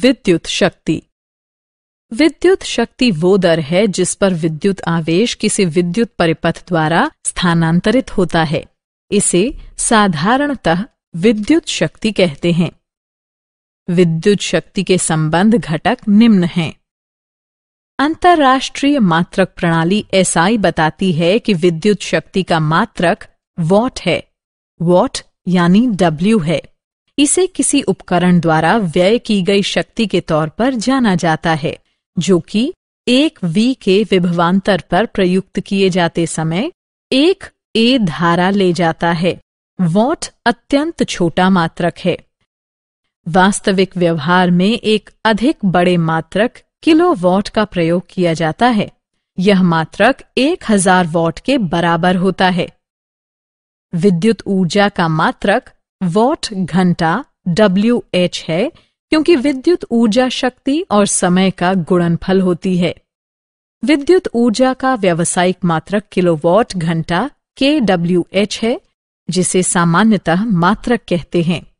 विद्युत शक्ति विद्युत शक्ति वो दर है जिस पर विद्युत आवेश किसी विद्युत परिपथ द्वारा स्थानांतरित होता है इसे साधारणतः विद्युत शक्ति कहते हैं विद्युत शक्ति के संबंध घटक निम्न हैं अंतर्राष्ट्रीय मात्रक प्रणाली एसआई बताती है कि विद्युत शक्ति का मात्रक वॉट है वॉट यानी डब्ल्यू है इसे किसी उपकरण द्वारा व्यय की गई शक्ति के तौर पर जाना जाता है जो कि एक वी के विभवांतर पर प्रयुक्त किए जाते समय एक ए धारा ले जाता है वॉट अत्यंत छोटा मात्रक है वास्तविक व्यवहार में एक अधिक बड़े मात्रक किलो वॉट का प्रयोग किया जाता है यह मात्रक एक हजार वॉट के बराबर होता है विद्युत ऊर्जा का मात्रक वॉट घंटा डब्ल्यू एच है क्योंकि विद्युत ऊर्जा शक्ति और समय का गुणनफल होती है विद्युत ऊर्जा का व्यावसायिक मात्रक किलोवाट घंटा के डब्ल्यू एच है जिसे सामान्यतः मात्रक कहते हैं